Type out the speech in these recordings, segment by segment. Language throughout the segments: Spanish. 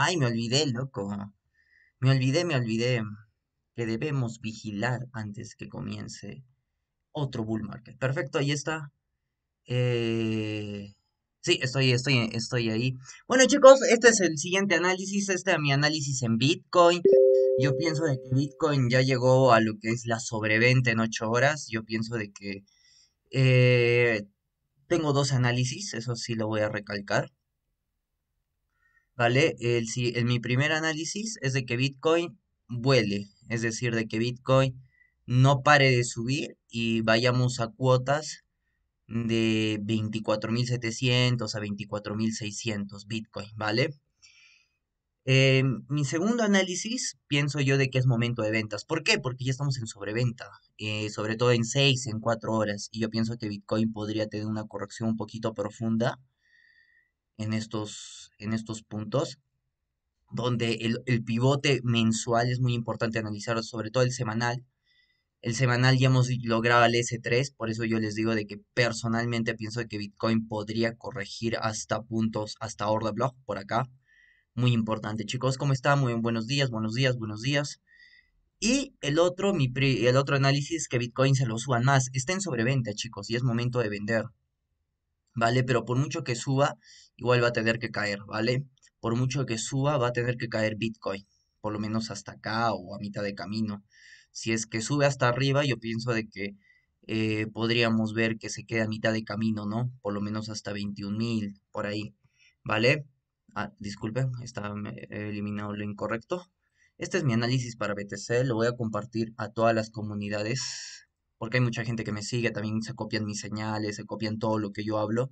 Ay, me olvidé, loco. Me olvidé, me olvidé que debemos vigilar antes que comience otro bull market. Perfecto, ahí está. Eh, sí, estoy, estoy, estoy ahí. Bueno, chicos, este es el siguiente análisis. Este es mi análisis en Bitcoin. Yo pienso de que Bitcoin ya llegó a lo que es la sobreventa en 8 horas. Yo pienso de que eh, tengo dos análisis, eso sí lo voy a recalcar. ¿vale? El, si, en mi primer análisis es de que Bitcoin vuele, es decir, de que Bitcoin no pare de subir y vayamos a cuotas de 24.700 a 24.600 Bitcoin, ¿vale? Eh, mi segundo análisis pienso yo de que es momento de ventas. ¿Por qué? Porque ya estamos en sobreventa, eh, sobre todo en 6, en 4 horas, y yo pienso que Bitcoin podría tener una corrección un poquito profunda en estos, en estos puntos, donde el, pivote mensual es muy importante analizar, sobre todo el semanal. El semanal ya hemos logrado el S3, por eso yo les digo de que personalmente pienso que Bitcoin podría corregir hasta puntos, hasta order block por acá. Muy importante, chicos, ¿cómo están? Muy buenos días, buenos días, buenos días. Y el otro, mi pri, el otro análisis que Bitcoin se lo suban más. Está en sobreventa, chicos, y es momento de vender. ¿vale? Pero por mucho que suba, igual va a tener que caer, ¿vale? Por mucho que suba, va a tener que caer Bitcoin, por lo menos hasta acá o a mitad de camino. Si es que sube hasta arriba, yo pienso de que eh, podríamos ver que se queda a mitad de camino, ¿no? Por lo menos hasta 21.000, por ahí, ¿vale? Ah, disculpen, está eliminado lo incorrecto. Este es mi análisis para BTC, lo voy a compartir a todas las comunidades porque hay mucha gente que me sigue, también se copian mis señales, se copian todo lo que yo hablo.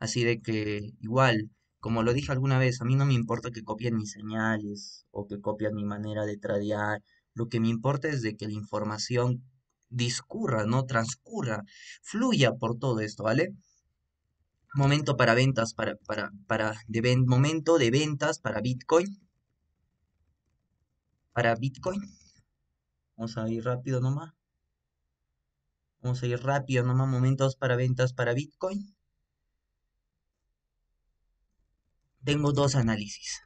Así de que igual, como lo dije alguna vez, a mí no me importa que copien mis señales o que copien mi manera de tradear. Lo que me importa es de que la información discurra, ¿no? Transcurra, fluya por todo esto, ¿vale? Momento para ventas, para, para, para, de momento de ventas para Bitcoin. Para Bitcoin. Vamos a ir rápido nomás. Vamos a ir rápido, nomás momentos para ventas para Bitcoin. Tengo dos análisis.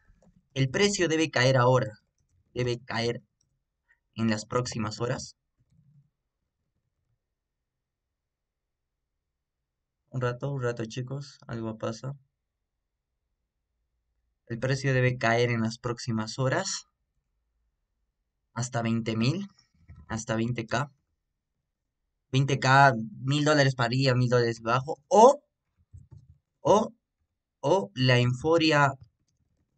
El precio debe caer ahora. Debe caer en las próximas horas. Un rato, un rato chicos, algo pasa. El precio debe caer en las próximas horas. Hasta 20.000, hasta 20k. 20k, mil dólares para arriba, mil dólares bajo O, o, o la euforia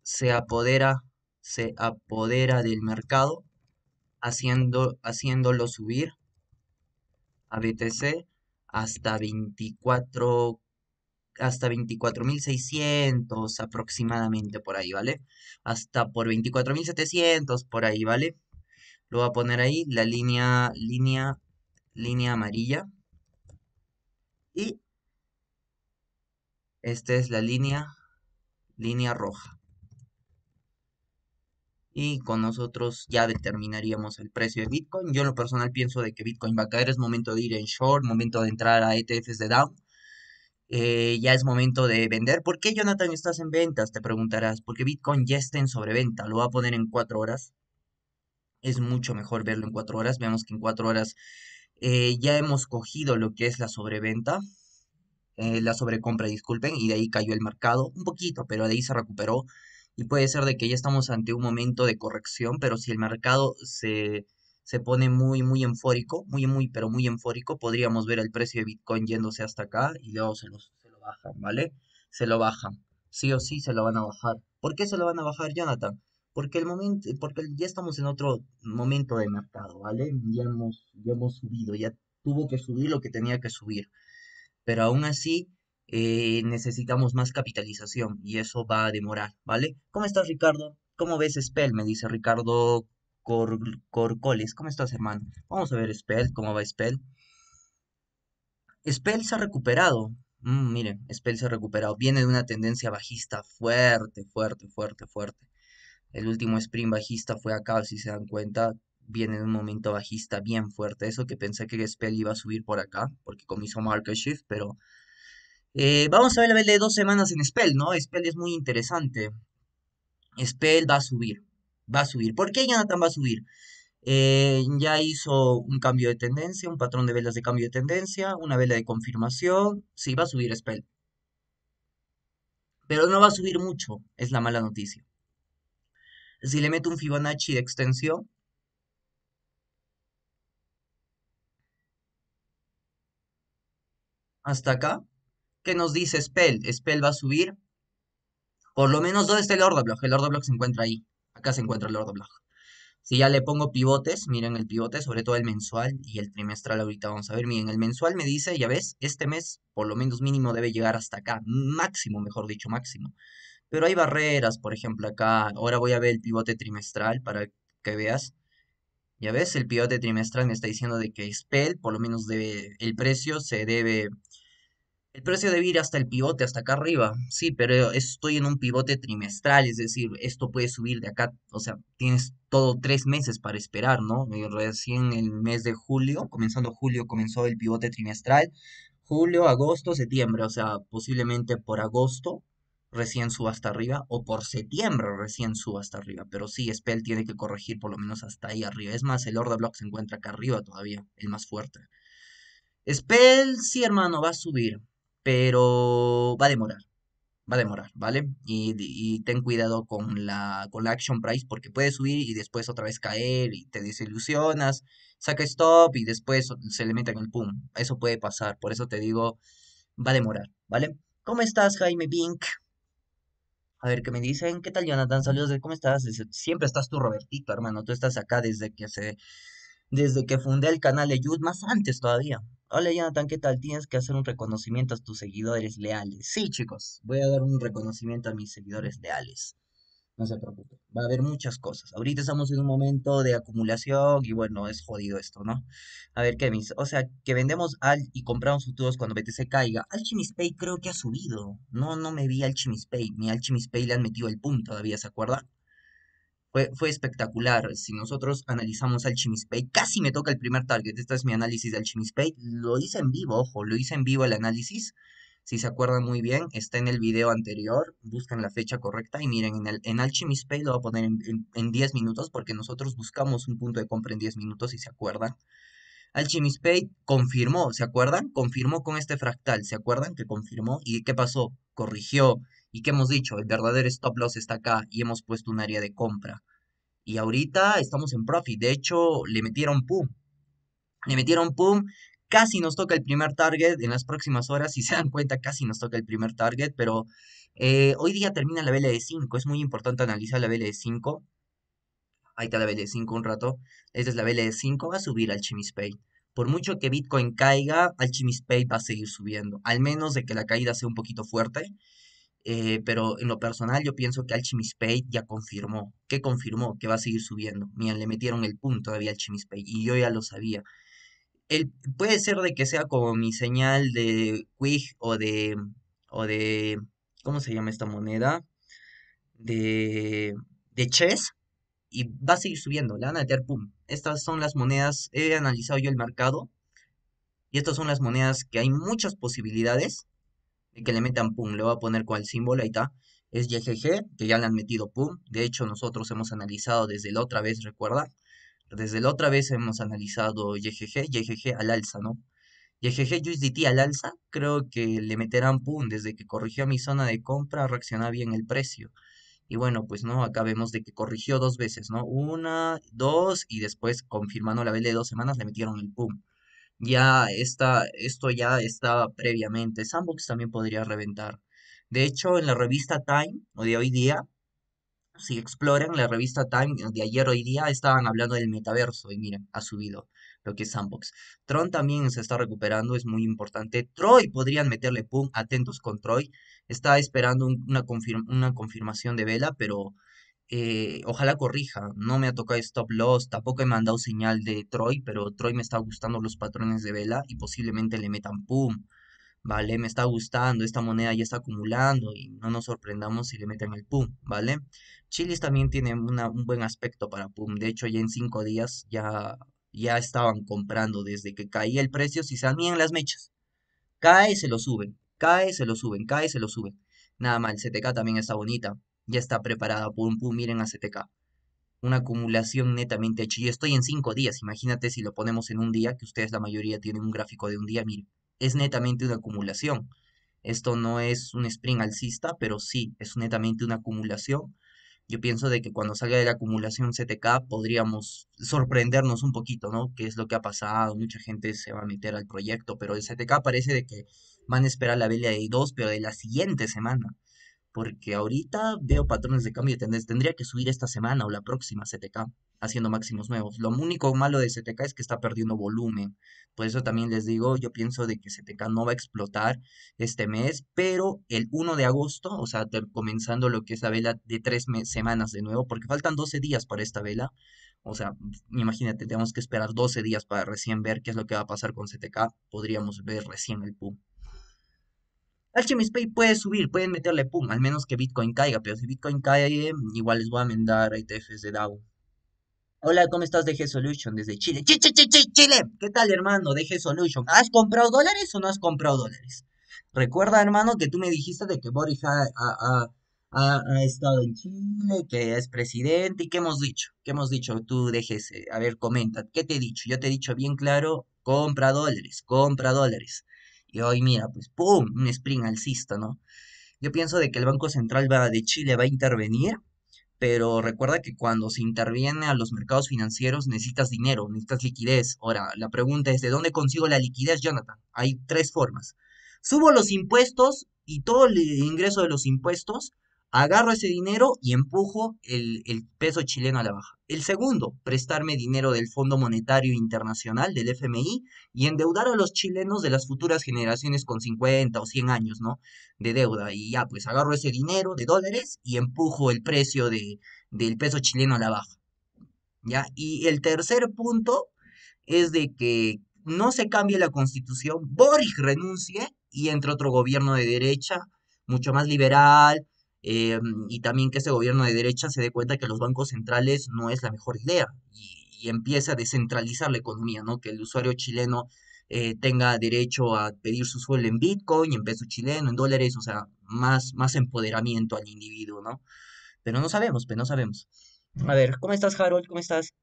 se apodera, se apodera del mercado, haciendo, haciéndolo subir a BTC hasta 24 hasta 24.600 aproximadamente por ahí, ¿vale? Hasta por 24.700 por ahí, ¿vale? Lo voy a poner ahí, la línea, línea línea amarilla y esta es la línea, línea roja. Y con nosotros ya determinaríamos el precio de Bitcoin. Yo en lo personal pienso de que Bitcoin va a caer. Es momento de ir en short, momento de entrar a ETFs de down. Eh, ya es momento de vender. ¿Por qué Jonathan estás en ventas? Te preguntarás. Porque Bitcoin ya está en sobreventa. Lo va a poner en cuatro horas. Es mucho mejor verlo en cuatro horas. Veamos que en cuatro horas eh, ya hemos cogido lo que es la sobreventa, eh, la sobrecompra, disculpen, y de ahí cayó el mercado un poquito, pero de ahí se recuperó. Y puede ser de que ya estamos ante un momento de corrección, pero si el mercado se, se pone muy, muy enfórico, muy, muy, pero muy enfórico, podríamos ver el precio de Bitcoin yéndose hasta acá y luego se, se lo bajan, ¿vale? Se lo bajan. Sí o sí se lo van a bajar. ¿Por qué se lo van a bajar, Jonathan? porque el momento, porque ya estamos en otro momento de mercado, ¿vale? Ya hemos, ya hemos subido, ya tuvo que subir lo que tenía que subir. Pero aún así, eh, necesitamos más capitalización y eso va a demorar, ¿vale? ¿Cómo estás, Ricardo? ¿Cómo ves Spell? Me dice Ricardo Corcoles. ¿Cómo estás, hermano? Vamos a ver Spell, cómo va Spell. Spell se ha recuperado. Mm, miren, Spell se ha recuperado. Viene de una tendencia bajista fuerte, fuerte, fuerte, fuerte. El último sprint bajista fue acá, si se dan cuenta, viene en un momento bajista bien fuerte. Eso que pensé que Spell iba a subir por acá, porque comenzó market shift, pero eh, vamos a ver la vela de dos semanas en Spell, ¿no? Spell es muy interesante. Spell va a subir. Va a subir. ¿Por qué Jonathan va a subir? Eh, ya hizo un cambio de tendencia, un patrón de velas de cambio de tendencia, una vela de confirmación. Sí, va a subir Spell. Pero no va a subir mucho, es la mala noticia si le meto un Fibonacci de extensión, hasta acá, ¿qué nos dice Spell. Spell va a subir por lo menos dónde está el order block. El order block se encuentra ahí. Acá se encuentra el order block. Si ya le pongo pivotes, miren el pivote, sobre todo el mensual y el trimestral ahorita vamos a ver. Miren, el mensual me dice, ya ves, este mes por lo menos mínimo debe llegar hasta acá. Máximo, mejor dicho, máximo. Pero hay barreras, por ejemplo, acá. Ahora voy a ver el pivote trimestral para que veas. Ya ves, el pivote trimestral me está diciendo de que Spell, por lo menos el precio se debe... El precio debe ir hasta el pivote, hasta acá arriba. Sí, pero estoy en un pivote trimestral, es decir, esto puede subir de acá. O sea, tienes todo tres meses para esperar, ¿no? Eh, recién el mes de julio, comenzando julio, comenzó el pivote trimestral. Julio, agosto, septiembre. O sea, posiblemente por agosto recién suba hasta arriba o por septiembre recién suba hasta arriba. Pero sí, Spell tiene que corregir por lo menos hasta ahí arriba. Es más, el Order Block se encuentra acá arriba todavía, el más fuerte. Spell, sí, hermano, va a subir, pero va a demorar. Va a demorar, ¿vale? Y, ten cuidado con la, con la action price porque puede subir y después otra vez caer y te desilusionas, saca stop y después se le mete en el pum. Eso puede pasar, por eso te digo, va a demorar, ¿vale? ¿Cómo estás, Jaime Pink? A ver, ¿qué me dicen, ¿qué tal, Jonathan? Saludos, ¿cómo estás? siempre estás tú, Robertito, hermano. Tú estás acá desde que se... Desde que fundé el canal de YouTube, más antes todavía. Hola Jonathan, ¿qué tal? Tienes que hacer un reconocimiento a tus seguidores leales. Sí, chicos, voy a dar un reconocimiento a mis seguidores leales. No se preocupe, va a haber muchas cosas. Ahorita estamos en un momento de acumulación y bueno, es jodido esto, ¿no? A ver, ¿qué O sea, que vendemos al y compramos futuros cuando BTC caiga. Alchemist Pay creo que ha subido. No, no me vi al Pay. Ni al Pay le han metido el punto, todavía, ¿se acuerda Fue, fue, espectacular. Si nosotros analizamos al Pay, casi me toca el primer target. Este es mi análisis de Alchemist Pay. Lo hice en vivo, ojo, lo hice en vivo el análisis. Si se acuerdan muy bien, está en el video anterior, buscan la fecha correcta y miren, en, el, en Pay lo voy a poner en, 10 minutos porque nosotros buscamos un punto de compra en 10 minutos, si se acuerdan. Alchemist Pay confirmó, ¿se acuerdan? Confirmó con este fractal, ¿se acuerdan que confirmó? ¿Y qué pasó? Corrigió. ¿Y qué hemos dicho? El verdadero stop loss está acá y hemos puesto un área de compra. Y ahorita estamos en profit. De hecho, le metieron pum. Le metieron pum Casi nos toca el primer target en las próximas horas, si se dan cuenta, casi nos toca el primer target, pero eh, hoy día termina la vela de 5, es muy importante analizar la vela de 5. Ahí está la vela de 5 un rato, esta es la vela de 5, va a subir al Chimispay. Por mucho que Bitcoin caiga, al Pay va a seguir subiendo, al menos de que la caída sea un poquito fuerte. Eh, pero en lo personal yo pienso que al ya confirmó, que confirmó que va a seguir subiendo. Miren, le metieron el punto todavía al Alchemist y yo ya lo sabía. Eh, puede ser de que sea como mi señal de Quig o de, o de, ¿cómo se llama esta moneda? De, de Chess. Y va a seguir subiendo, le van a meter pum. Estas son las monedas, he analizado yo el mercado. Y estas son las monedas que hay muchas posibilidades de que le metan pum. Le voy a poner cual símbolo, ahí está es YGG, que ya le han metido PUM. De hecho, nosotros hemos analizado desde la otra vez, recuerda, desde la otra vez hemos analizado YGG, YGG al alza, ¿no? YGG USDT al alza, creo que le meterán pum, desde que corrigió mi zona de compra, reacciona bien el precio. Y bueno, pues no, acá vemos de que corrigió dos veces, ¿no? Una, dos, y después confirmando la vela de dos semanas le metieron el pum. Ya está, esto ya estaba previamente. Sandbox también podría reventar. De hecho, en la revista Time, o de hoy día, si exploran la revista Time de ayer hoy día, estaban hablando del metaverso y miren, ha subido lo que es Sandbox. Tron también se está recuperando, es muy importante. Troy podrían meterle pum, atentos con Troy. Está esperando una, confirmación de vela, pero eh, ojalá corrija. No me ha tocado stop loss, tampoco he mandado señal de Troy, pero Troy me está gustando los patrones de vela y posiblemente le metan pum. ¿vale? Me está gustando, esta moneda ya está acumulando y no nos sorprendamos si le meten el PUM, ¿vale? Chilis también tiene un buen aspecto para PUM, de hecho ya en cinco días ya, ya estaban comprando desde que caía el precio, si salían las mechas, cae, se lo suben, cae, se lo suben, cae, se lo suben. Nada mal, CTK también está bonita, ya está preparada, PUM, PUM, miren a CTK. Una acumulación netamente hecha. estoy en cinco días. Imagínate si lo ponemos en un día, que ustedes la mayoría tienen un gráfico de un día. Miren, es netamente una acumulación. Esto no es un spring alcista, pero sí, es netamente una acumulación. Yo pienso de que cuando salga de la acumulación CTK podríamos sorprendernos un poquito, ¿no? ¿Qué es lo que ha pasado? Mucha gente se va a meter al proyecto, pero el CTK parece de que van a esperar la de 2, pero de la siguiente semana porque ahorita veo patrones de cambio de Tendría que subir esta semana o la próxima CTK haciendo máximos nuevos. Lo único malo de CTK es que está perdiendo volumen. Por eso también les digo, yo pienso de que CTK no va a explotar este mes, pero el 1 de agosto, o sea, comenzando lo que es la vela de tres semanas de nuevo, porque faltan 12 días para esta vela. O sea, imagínate, tenemos que esperar 12 días para recién ver qué es lo que va a pasar con CTK. Podríamos ver recién el PUM. Alchemist Pay puede subir, pueden meterle pum, al menos que Bitcoin caiga, pero si Bitcoin cae, igual les voy a mandar ETFs de DAO. Hola, ¿cómo estás de G Solution desde Chile? Chile, Chile, Chile, Chile. ¿Qué tal, hermano? De Solution. ¿Has comprado dólares o no has comprado dólares? Recuerda, hermano, que tú me dijiste de que Boris ha, estado en Chile, que es presidente. ¿Y qué hemos dicho? ¿Qué hemos dicho? Tú dejes, a ver, comenta. ¿Qué te he dicho? Yo te he dicho bien claro, compra dólares, compra dólares. Y hoy mira, pues ¡pum! Un spring alcista, ¿no? Yo pienso de que el Banco Central de Chile va a intervenir, pero recuerda que cuando se interviene a los mercados financieros necesitas dinero, necesitas liquidez. Ahora, la pregunta es, ¿de dónde consigo la liquidez, Jonathan? Hay tres formas. Subo los impuestos y todo el ingreso de los impuestos agarro ese dinero y empujo el, peso chileno a la baja. El segundo, prestarme dinero del Fondo Monetario Internacional, del FMI, y endeudar a los chilenos de las futuras generaciones con 50 o 100 años, ¿no? De deuda. Y ya, pues agarro ese dinero de dólares y empujo el precio de, del peso chileno a la baja. ¿Ya? Y el tercer punto es de que no se cambie la constitución, Boric renuncie y entre otro gobierno de derecha, mucho más liberal, eh, y también que ese gobierno de derecha se dé cuenta que los bancos centrales no es la mejor idea y, y empieza a descentralizar la economía, ¿no? Que el usuario chileno eh, tenga derecho a pedir su sueldo en Bitcoin, en peso chileno, en dólares, o sea, más, más empoderamiento al individuo, ¿no? Pero no sabemos, pero no sabemos. A ver, ¿cómo estás, Harold? ¿Cómo estás?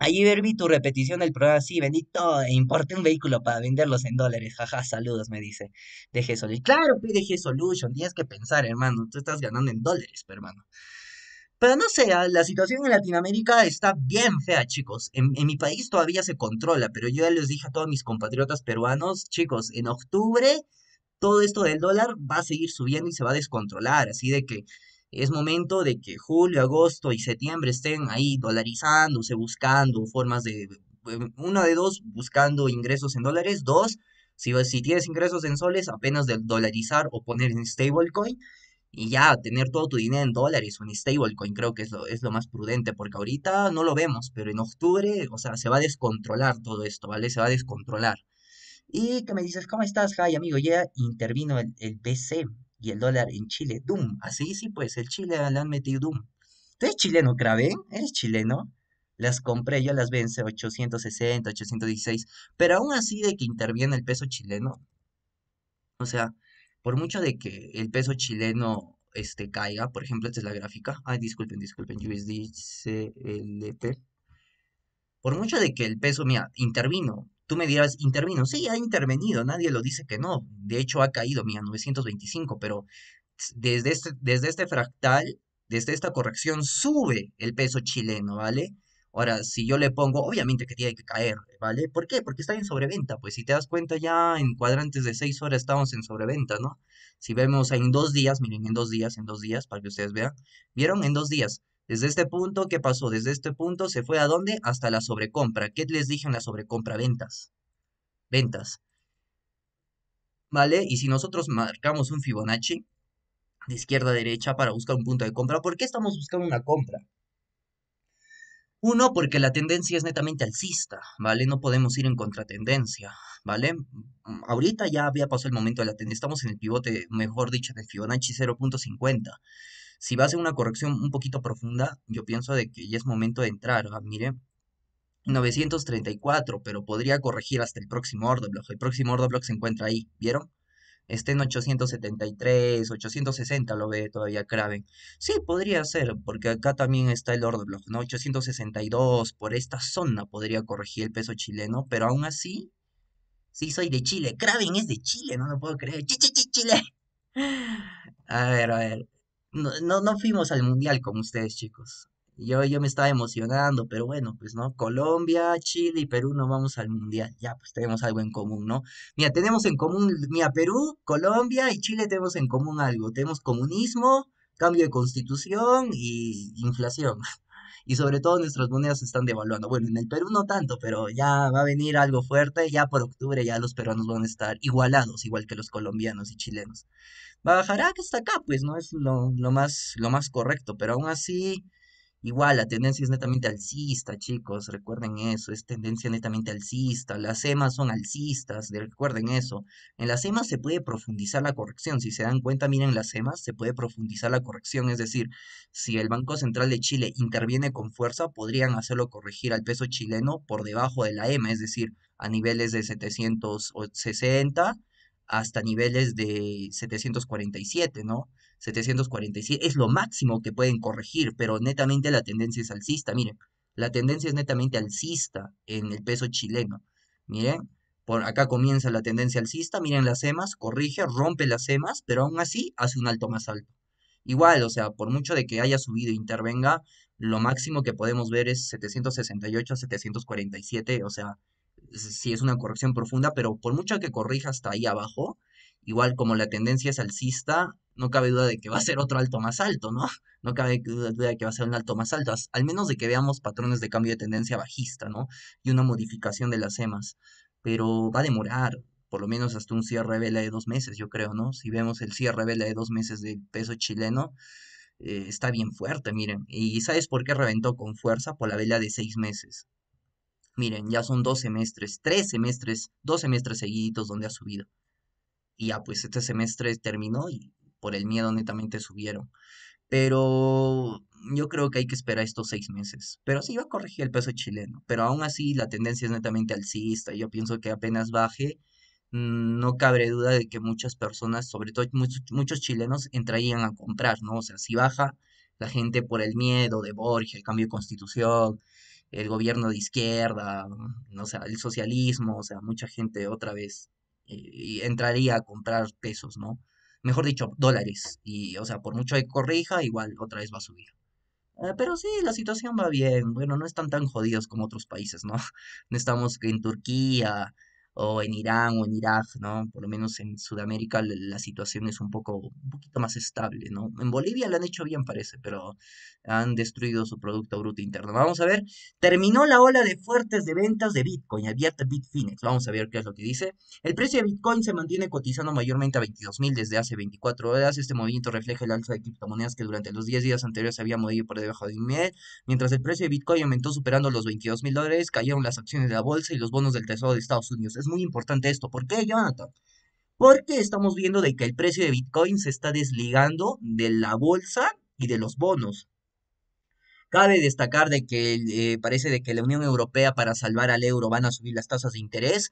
ver vi tu repetición del programa, sí, bendito, e importe un vehículo para venderlos en dólares, jaja, saludos, me dice DG Solution. Claro, g Solution, tienes que pensar, hermano, tú estás ganando en dólares, hermano. Pero no sé, ah, la situación en Latinoamérica está bien fea, chicos. En, en, mi país todavía se controla, pero yo ya les dije a todos mis compatriotas peruanos, chicos, en octubre todo esto del dólar va a seguir subiendo y se va a descontrolar. Así de que es momento de que julio, agosto y septiembre estén ahí dolarizándose, buscando formas de, eh, una de dos, buscando ingresos en dólares, dos, si, si tienes ingresos en soles, apenas de dolarizar o poner en stablecoin y ya tener todo tu dinero en dólares o en stablecoin creo que es lo, más prudente porque ahorita no lo vemos, pero en octubre, o sea, se va a descontrolar todo esto, ¿vale? Se va a descontrolar. Y que me dices, ¿cómo estás, Jai, amigo? Ya intervino el, el BC y el dólar en Chile, DUM. Así sí, pues el Chile le han metido DUM. ¿Tú chileno, Craven? ¿Eres chileno? Las compré, yo las vence 860, 816. Pero aún así de que interviene el peso chileno. O sea, por mucho de que el peso chileno este, caiga, por ejemplo, esta es la gráfica. Ay, disculpen, disculpen, USD CLT. Por mucho de que el peso, mira, intervino, Tú me dirás, intervino. Sí, ha intervenido, nadie lo dice que no. De hecho, ha caído, mira, 925, pero desde este, desde este fractal, desde esta corrección, sube el peso chileno, ¿vale? Ahora, si yo le pongo, obviamente que tiene que caer, ¿vale? ¿Por qué? Porque está en sobreventa, pues si te das cuenta ya en cuadrantes de 6 horas estamos en sobreventa, ¿no? Si vemos en dos días, miren, en dos días, en dos días, para que ustedes vean, vieron en dos días, desde este punto, ¿qué pasó? Desde este punto se fue a dónde? Hasta la sobrecompra. ¿Qué les dije en la sobrecompra? Ventas. Ventas. ¿Vale? Y si nosotros marcamos un Fibonacci de izquierda a derecha para buscar un punto de compra, ¿por qué estamos buscando una compra? Uno, porque la tendencia es netamente alcista, ¿vale? No podemos ir en contratendencia, ¿vale? Ahorita ya había pasado el momento de la tendencia, estamos en el pivote, mejor dicho, del Fibonacci 0.50. Si va a ser una corrección un poquito profunda, yo pienso de que ya es momento de entrar. mire, 934, pero podría corregir hasta el próximo order block. El próximo order block se encuentra ahí, ¿vieron? Este en 873, 860 lo ve todavía Kraven. Sí, podría ser, porque acá también está el order block, ¿no? 862, por esta zona podría corregir el peso chileno, pero aún así, sí soy de Chile. Kraven es de Chile, no lo puedo creer. Chile. A ver, a ver no, no, fuimos al mundial como ustedes, chicos. Yo, yo me estaba emocionando, pero bueno, pues no, Colombia, Chile y Perú no vamos al mundial. Ya, pues tenemos algo en común, ¿no? Mira, tenemos en común, mira, Perú, Colombia y Chile tenemos en común algo. Tenemos comunismo, cambio de constitución y inflación y sobre todo nuestras monedas se están devaluando. Bueno, en el Perú no tanto, pero ya va a venir algo fuerte, ya por octubre ya los peruanos van a estar igualados, igual que los colombianos y chilenos. Bajará que hasta acá, pues no es lo, lo, más, lo más correcto, pero aún así Igual, la tendencia es netamente alcista, chicos, recuerden eso, es tendencia netamente alcista, las EMAs son alcistas, recuerden eso. En las EMAs se puede profundizar la corrección, si se dan cuenta, miren las EMAs, se puede profundizar la corrección, es decir, si el Banco Central de Chile interviene con fuerza, podrían hacerlo corregir al peso chileno por debajo de la EMA, es decir, a niveles de 760 hasta niveles de 747, ¿no? 747 es lo máximo que pueden corregir, pero netamente la tendencia es alcista. Miren, la tendencia es netamente alcista en el peso chileno. Miren, por acá comienza la tendencia alcista, miren las EMAs, corrige, rompe las EMAs, pero aún así hace un alto más alto. Igual, o sea, por mucho de que haya subido e intervenga, lo máximo que podemos ver es 768 a 747, o sea, si es una corrección profunda, pero por mucho que corrija hasta ahí abajo, Igual como la tendencia es alcista, no cabe duda de que va a ser otro alto más alto, ¿no? No cabe duda de que va a ser un alto más alto, al menos de que veamos patrones de cambio de tendencia bajista, ¿no? Y una modificación de las EMAs. Pero va a demorar, por lo menos hasta un cierre vela de dos meses, yo creo, ¿no? Si vemos el cierre vela de dos meses de peso chileno, eh, está bien fuerte, miren. ¿Y sabes por qué reventó con fuerza? Por la vela de seis meses. Miren, ya son dos semestres, tres semestres, dos semestres seguiditos donde ha subido y ya pues este semestre terminó y por el miedo netamente subieron. Pero yo creo que hay que esperar estos seis meses. Pero sí va a corregir el peso chileno. Pero aún así la tendencia es netamente alcista. Yo pienso que apenas baje, mm, no cabe duda de que muchas personas, sobre todo muchos, chilenos, entrarían a comprar, ¿no? O sea, si baja, la gente por el miedo de Borges, el cambio de constitución, el gobierno de izquierda, no sea, el socialismo, o sea, mucha gente otra vez y, entraría a comprar pesos, ¿no? Mejor dicho, dólares. Y, o sea, por mucho que corrija, igual otra vez va a subir. Eh, pero sí, la situación va bien. Bueno, no están tan jodidos como otros países, ¿no? No estamos en Turquía, o en Irán o en Irak, ¿no? Por lo menos en Sudamérica la, situación es un poco, un poquito más estable, ¿no? En Bolivia lo han hecho bien, parece, pero han destruido su Producto Bruto Interno. Vamos a ver, terminó la ola de fuertes de ventas de Bitcoin, abierta Bitfinex, vamos a ver qué es lo que dice. El precio de Bitcoin se mantiene cotizando mayormente a 22.000 desde hace 24 horas, este movimiento refleja el alza de criptomonedas que durante los 10 días anteriores había movido por debajo de 1.000, mientras el precio de Bitcoin aumentó superando los 22.000 dólares, cayeron las acciones de la bolsa y los bonos del Tesoro de Estados Unidos muy importante esto. ¿Por qué, Jonathan? Porque estamos viendo de que el precio de Bitcoin se está desligando de la bolsa y de los bonos. Cabe destacar de que eh, parece de que la Unión Europea para salvar al euro van a subir las tasas de interés.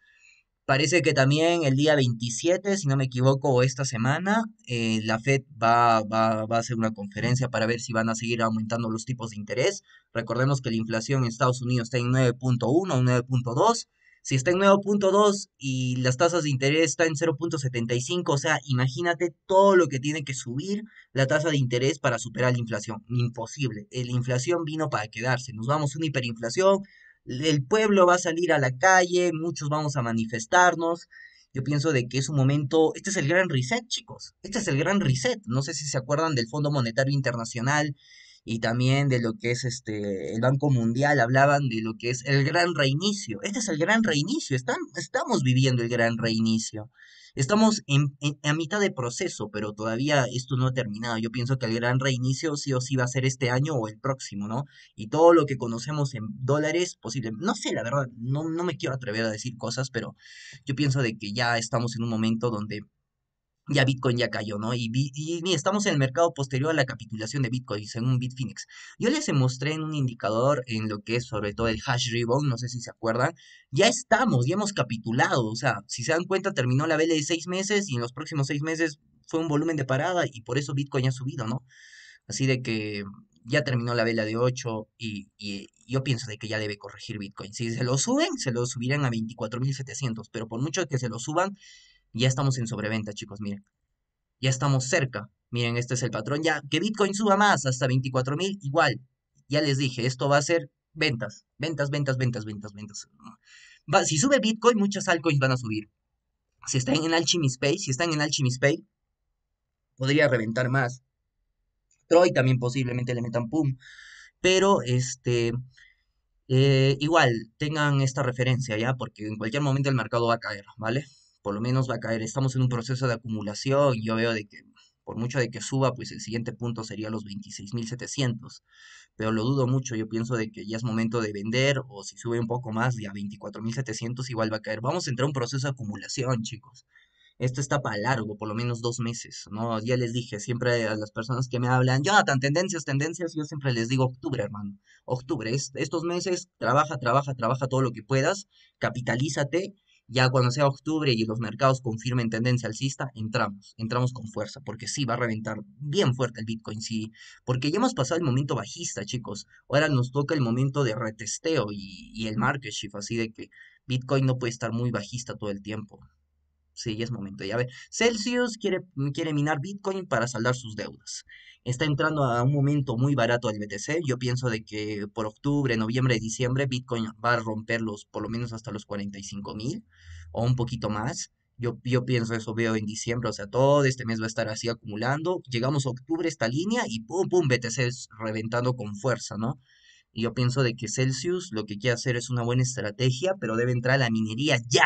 Parece que también el día 27, si no me equivoco, esta semana, eh, la Fed va, va, a hacer una conferencia para ver si van a seguir aumentando los tipos de interés. Recordemos que la inflación en Estados Unidos está en 9.1 o 9.2 si está en 9.2 y las tasas de interés están en 0.75, o sea, imagínate todo lo que tiene que subir la tasa de interés para superar la inflación. Imposible. Eh, la inflación vino para quedarse. Nos vamos a una hiperinflación, el pueblo va a salir a la calle, muchos vamos a manifestarnos. Yo pienso de que es un momento, este es el gran reset, chicos. Este es el gran reset. No sé si se acuerdan del Fondo Monetario Internacional y también de lo que es este el Banco Mundial hablaban de lo que es el gran reinicio. Este es el gran reinicio, están, estamos viviendo el gran reinicio. Estamos en, a mitad de proceso, pero todavía esto no ha terminado. Yo pienso que el gran reinicio sí o sí va a ser este año o el próximo, ¿no? Y todo lo que conocemos en dólares, posible, no sé, la verdad, no, no me quiero atrever a decir cosas, pero yo pienso de que ya estamos en un momento donde ya Bitcoin ya cayó, ¿no? Y, estamos en el mercado posterior a la capitulación de Bitcoin, según Bitfinex. Yo les mostré en un indicador en lo que es sobre todo el hash rebound, no sé si se acuerdan, ya estamos, ya hemos capitulado, o sea, si se dan cuenta, terminó la vela de seis meses y en los próximos seis meses fue un volumen de parada y por eso Bitcoin ha subido, ¿no? Así de que ya terminó la vela de 8 y, y, yo pienso de que ya debe corregir Bitcoin. Si se lo suben, se lo subirán a 24.700, pero por mucho que se lo suban, ya estamos en sobreventa, chicos, miren. Ya estamos cerca. Miren, este es el patrón. Ya, que Bitcoin suba más hasta 24.000, igual. Ya les dije, esto va a ser ventas, ventas, ventas, ventas, ventas, ventas. si sube Bitcoin, muchas altcoins van a subir. Si están en Alchemy Space, si están en Alchemy Pay podría reventar más. Troy también posiblemente le metan pum. Pero este. Eh, igual, tengan esta referencia ya, porque en cualquier momento el mercado va a caer, ¿vale? por lo menos va a caer. Estamos en un proceso de acumulación y yo veo de que por mucho de que suba, pues el siguiente punto sería los 26.700, pero lo dudo mucho, yo pienso de que ya es momento de vender o si sube un poco más, ya 24.700 igual va a caer. Vamos a entrar a un proceso de acumulación, chicos. Esto está para largo, por lo menos dos meses, ¿no? Ya les dije, siempre a las personas que me hablan, tan tendencias, tendencias, yo siempre les digo octubre, hermano. Octubre, es, estos meses, trabaja, trabaja, trabaja todo lo que puedas, capitalízate ya cuando sea octubre y los mercados confirmen tendencia alcista, entramos, entramos con fuerza, porque sí, va a reventar bien fuerte el Bitcoin, sí, porque ya hemos pasado el momento bajista, chicos. Ahora nos toca el momento de retesteo y, el market shift, así de que Bitcoin no puede estar muy bajista todo el tiempo. Sí, es momento. Ya ver, Celsius quiere, mm, quiere minar Bitcoin para saldar sus deudas. Está entrando a un momento muy barato al BTC. Yo pienso de que por octubre, noviembre, diciembre, Bitcoin va a romper los, por lo menos hasta los 45 mil o un poquito más. Yo, yo pienso eso, veo en diciembre, o sea, todo este mes va a estar así acumulando. Llegamos a octubre esta línea y pum, pum, BTC es reventando con fuerza, ¿no? Y yo pienso de que Celsius lo que quiere hacer es una buena estrategia, pero debe entrar a la minería ya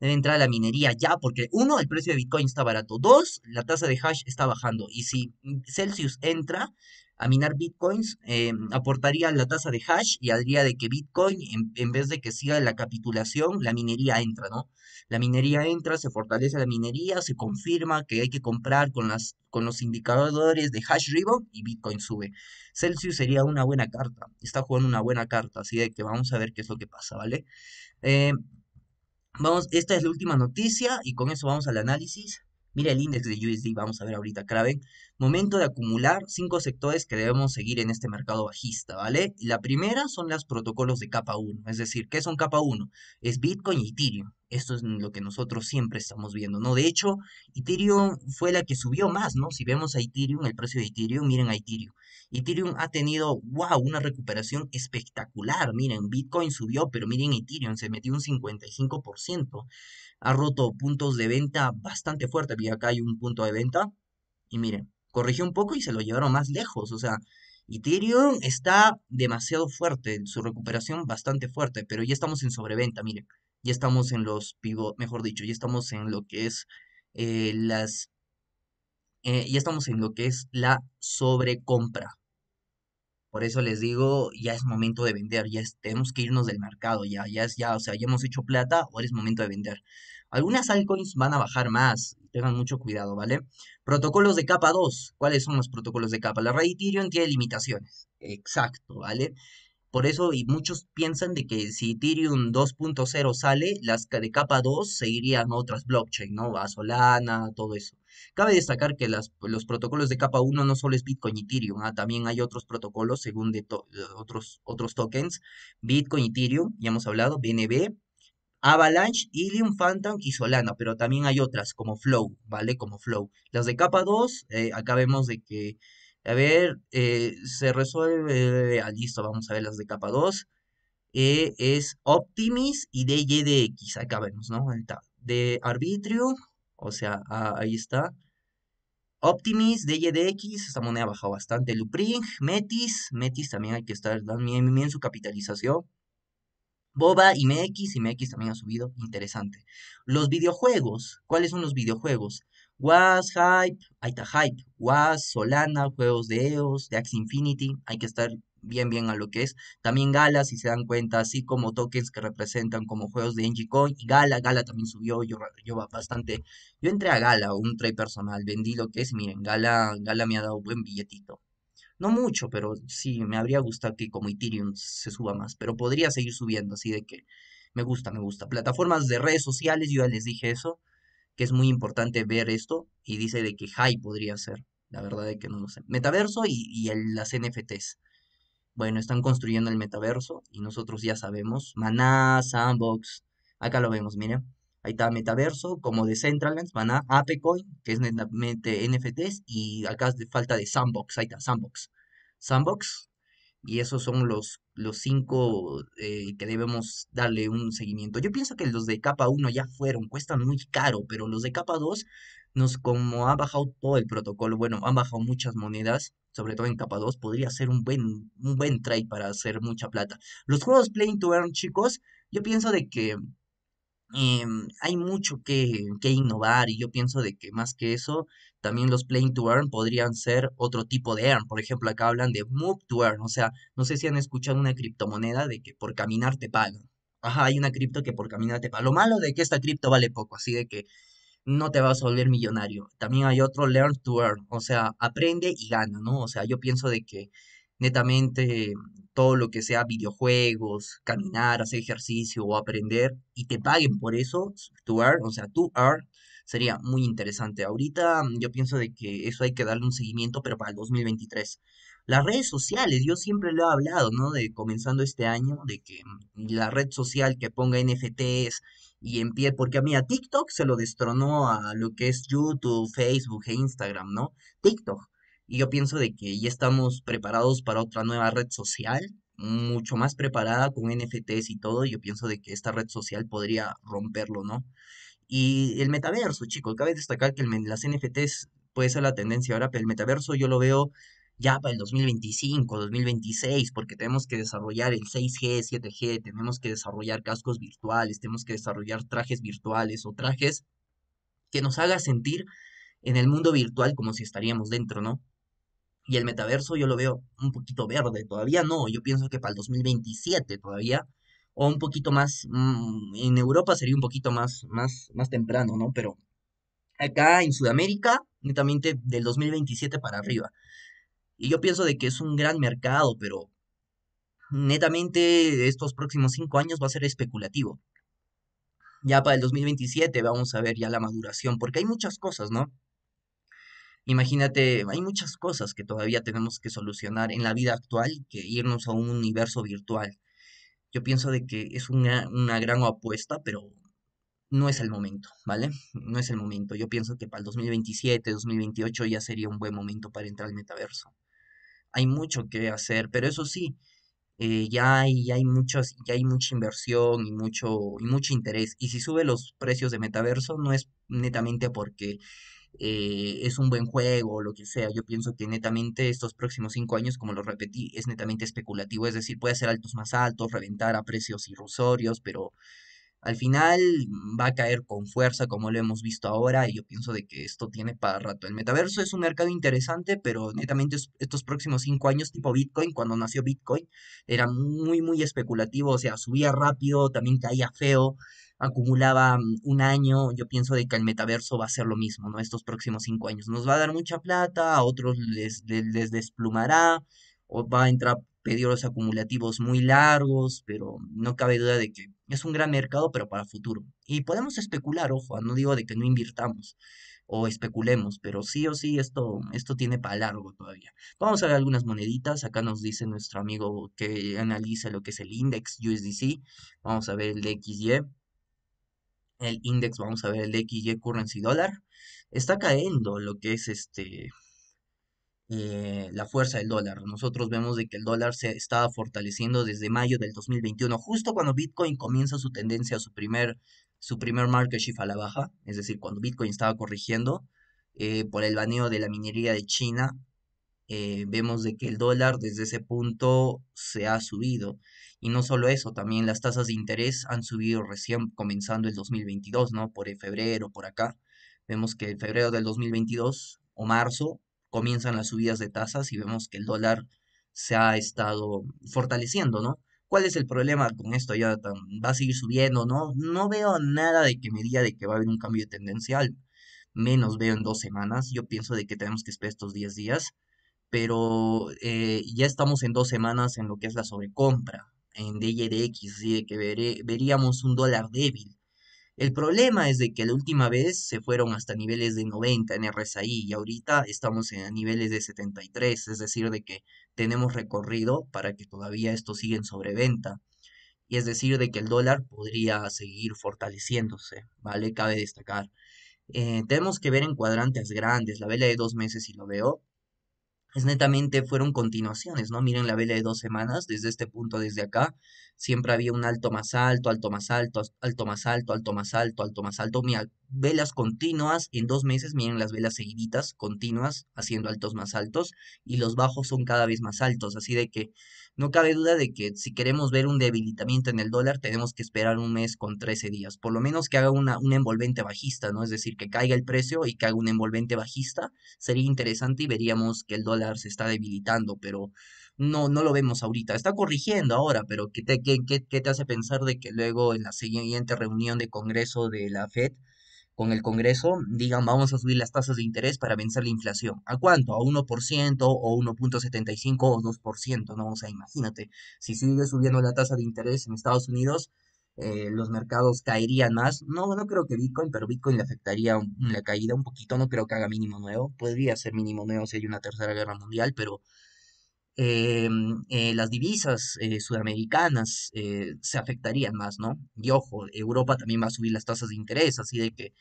debe entrar a la minería ya, porque uno, el precio de Bitcoin está barato, dos, la tasa de hash está bajando, y si Celsius entra a minar Bitcoins, eh, aportaría la tasa de hash y haría de que Bitcoin, en, vez de que siga la capitulación, la minería entra, ¿no? La minería entra, se fortalece la minería, se confirma que hay que comprar con, las, con los indicadores de hash y Bitcoin sube. Celsius sería una buena carta, está jugando una buena carta, así de que vamos a ver qué es lo que pasa, ¿vale? Eh, Vamos, esta es la última noticia y con eso vamos al análisis. Mira el índice de USD, vamos a ver ahorita, Craven. Momento de acumular cinco sectores que debemos seguir en este mercado bajista, ¿vale? La primera son los protocolos de capa 1, es decir, ¿qué son capa 1? Es Bitcoin y Ethereum. Esto es lo que nosotros siempre estamos viendo, ¿no? De hecho, Ethereum fue la que subió más, ¿no? Si vemos a Ethereum, el precio de Ethereum, miren a Ethereum. Ethereum ha tenido, wow, una recuperación espectacular. Miren, Bitcoin subió, pero miren Ethereum, se metió un 55%. Ha roto puntos de venta bastante fuerte. Y acá hay un punto de venta. Y miren, corrigió un poco y se lo llevaron más lejos. O sea, Ethereum está demasiado fuerte, su recuperación bastante fuerte, pero ya estamos en sobreventa, miren. Ya estamos en los pivot, mejor dicho, ya estamos en lo que es eh, las eh, ya estamos en lo que es la sobrecompra. Por eso les digo, ya es momento de vender, ya tenemos que irnos del mercado, ya, ya es, ya, o sea, ya hemos hecho plata, ahora es momento de vender. Algunas altcoins van a bajar más, tengan mucho cuidado, ¿vale? Protocolos de capa 2, ¿cuáles son los protocolos de capa? La red Ethereum tiene limitaciones, exacto, ¿vale? Por eso, y muchos piensan de que si Ethereum 2.0 sale, las de capa 2 seguirían otras blockchain, ¿no? A Solana, todo eso. Cabe destacar que las, los protocolos de capa 1 no solo es Bitcoin y Ethereum, ¿ah? también hay otros protocolos según eh, otros, otros tokens. Bitcoin, Ethereum, ya hemos hablado, BNB, Avalanche, Ilium, Phantom y Solana, pero también hay otras como Flow, ¿vale? Como Flow. Las de capa 2, eh, acá vemos de que a ver, eh, se resuelve. Ah, listo, vamos a ver las de capa 2. Eh, es Optimis y DY de X. Acá vemos, ¿no? De arbitrio, o sea, ah, ahí está. Optimis, DY de X, esta moneda ha bajado bastante. Lupring, Metis, Metis también hay que estar bien bien su capitalización. Boba y MX, y MX también ha subido, interesante. Los videojuegos, ¿cuáles son los videojuegos? Was Hype, ahí está Hype, Was, Solana, juegos de EOS, de ax Infinity, hay que estar bien bien a lo que es. También Gala, si se dan cuenta, así como tokens que representan como juegos de NGCoin Y Gala, Gala también subió, yo, yo bastante. Yo entré a Gala, un trade personal, vendí lo que es, miren, Gala, Gala me ha dado buen billetito. No mucho, pero sí, me habría gustado que como Ethereum se suba más, pero podría seguir subiendo, así de que me gusta, me gusta. Plataformas de redes sociales, yo ya les dije eso que es muy importante ver esto y dice de que high podría ser. La verdad es que no lo sé. Metaverso y, el, las NFTs. Bueno, están construyendo el metaverso y nosotros ya sabemos. Maná, Sandbox. Acá lo vemos, miren. Ahí está Metaverso, como de Central Mana, Maná, Apecoin, que es netamente NFTs. Y acá falta de Sandbox. Ahí está, Sandbox. Sandbox, y esos son los, los cinco eh, que debemos darle un seguimiento. Yo pienso que los de capa 1 ya fueron, cuestan muy caro, pero los de capa 2, nos, como ha bajado todo el protocolo, bueno, han bajado muchas monedas, sobre todo en capa 2, podría ser un buen, un buen trade para hacer mucha plata. Los juegos Playing to Earn, chicos, yo pienso de que Em, hay mucho que, que, innovar y yo pienso de que más que eso, también los playing to earn podrían ser otro tipo de earn. Por ejemplo, acá hablan de move to earn, o sea, no sé si han escuchado una criptomoneda de que por caminar te pagan. Ajá, hay una cripto que por caminar te paga. Lo malo de que esta cripto vale poco, así de que no te vas a volver millonario. También hay otro learn to earn, o sea, aprende y gana, ¿no? O sea, yo pienso de que netamente todo lo que sea videojuegos, caminar, hacer ejercicio o aprender y te paguen por eso, tu art, o sea, tu art, sería muy interesante. Ahorita mm, yo pienso de que eso hay que darle un seguimiento, pero para el 2023. Las redes sociales, yo siempre lo he hablado, ¿no? De comenzando este año, de que mm, la red social que ponga NFTs y en pie, porque a mí a TikTok se lo destronó a lo que es YouTube, Facebook e Instagram, ¿no? TikTok y yo pienso de que ya estamos preparados para otra nueva red social, mucho más preparada con NFTs y todo. yo pienso de que esta red social podría romperlo, ¿no? Y el metaverso, chicos, cabe destacar que las NFTs puede ser la tendencia ahora, pero el metaverso yo lo veo ya para el 2025, 2026, porque tenemos que desarrollar el 6G, 7G, tenemos que desarrollar cascos virtuales, tenemos que desarrollar trajes virtuales o trajes que nos haga sentir en el mundo virtual como si estaríamos dentro, ¿no? Y el metaverso yo lo veo un poquito verde, todavía no, yo pienso que para el 2027 todavía, o un poquito más, mm, en Europa sería un poquito más, más, más temprano, ¿no? Pero acá en Sudamérica, netamente del 2027 para arriba. Y yo pienso de que es un gran mercado, pero netamente estos próximos cinco años va a ser especulativo. Ya para el 2027 vamos a ver ya la maduración, porque hay muchas cosas, ¿no? Imagínate, hay muchas cosas que todavía tenemos que solucionar en la vida actual que irnos a un universo virtual. Yo pienso de que es una, gran apuesta, pero no es el momento, ¿vale? No es el momento. Yo pienso que para el 2027, 2028 ya sería un buen momento para entrar al metaverso. Hay mucho que hacer, pero eso sí, eh, ya, hay, hay muchos ya hay mucha inversión y mucho, y mucho interés. Y si sube los precios de metaverso, no es netamente porque eh, es un buen juego o lo que sea. Yo pienso que netamente estos próximos cinco años, como lo repetí, es netamente especulativo, es decir, puede hacer altos más altos, reventar a precios irrisorios, pero al final va a caer con fuerza como lo hemos visto ahora y yo pienso de que esto tiene para rato. El metaverso es un mercado interesante, pero netamente estos próximos cinco años tipo Bitcoin, cuando nació Bitcoin, era muy, muy especulativo, o sea, subía rápido, también caía feo acumulaba mm, un año, yo pienso que el metaverso va a ser lo mismo, ¿no? Estos próximos cinco años. Nos va a dar mucha plata, a otros les, les, desplumará, o va a entrar periodos acumulativos muy largos, pero no cabe duda de que es un gran mercado, pero para futuro. Y podemos especular, ojo, no digo de que no invirtamos o especulemos, pero sí o sí esto, esto tiene para largo todavía. Vamos a ver algunas moneditas, acá nos dice nuestro amigo que analiza lo que es el index USDC, vamos a ver el de XY, el index, vamos a ver el XY currency dólar. Está cayendo lo que es este eh, la fuerza del dólar. Nosotros vemos de que el dólar se estaba fortaleciendo desde mayo del 2021, justo cuando Bitcoin comienza su tendencia, su primer, su primer market shift a la baja, es decir, cuando Bitcoin estaba corrigiendo eh, por el baneo de la minería de China eh, vemos de que el dólar desde ese punto se ha subido. Y no solo eso, también las tasas de interés han subido recién comenzando el 2022, ¿no? Por febrero, por acá. Vemos que en febrero del 2022 o marzo comienzan las subidas de tasas y vemos que el dólar se ha estado fortaleciendo, ¿no? ¿Cuál es el problema con esto, ¿Va a seguir subiendo, no? No veo nada de que me diga de que va a haber un cambio tendencial. Menos veo en dos semanas. Yo pienso de que tenemos que esperar estos 10 días pero eh, ya estamos en dos semanas en lo que es la sobrecompra en DYDX, así de que veríamos un dólar débil. El problema es de que la última vez se fueron hasta niveles de 90 en RSI y ahorita estamos en niveles de 73, es decir, de que tenemos recorrido para que todavía esto siga en sobreventa. Y es decir, de que el dólar podría seguir fortaleciéndose, ¿vale? Cabe destacar. Eh, tenemos que ver en cuadrantes grandes, la vela de dos meses si lo veo, netamente fueron continuaciones, ¿no? Miren la vela de dos semanas, desde este punto, desde acá, siempre había un alto más alto, alto más alto, alto más alto, alto más alto, alto más alto. Mira, velas continuas en dos meses, miren las velas seguiditas, continuas, haciendo altos más altos, y los bajos son cada vez más altos, así de que no cabe duda de que si queremos ver un debilitamiento en el dólar, tenemos que esperar un mes con 13 días, por lo menos que haga una, un envolvente bajista, ¿no? Es decir, que caiga el precio y que haga un envolvente bajista, sería interesante y veríamos que el dólar se está debilitando, pero no, no lo vemos ahorita. Está corrigiendo ahora, pero ¿qué te, qué, qué te hace pensar de que luego en la siguiente reunión de Congreso de la FED con el Congreso digan vamos a subir las tasas de interés para vencer la inflación. ¿A cuánto? ¿A 1% o 1.75 o 2%? No, o sea, imagínate, si sigue subiendo la tasa de interés en Estados Unidos, eh, los mercados caerían más. No, no creo que Bitcoin, pero Bitcoin le afectaría la caída un poquito. No creo que haga mínimo nuevo. Podría ser mínimo nuevo si hay una tercera guerra mundial, pero eh, eh, las divisas eh, sudamericanas se afectarían más, ¿no? Y ojo, Europa también va a subir las tasas de interés, así de que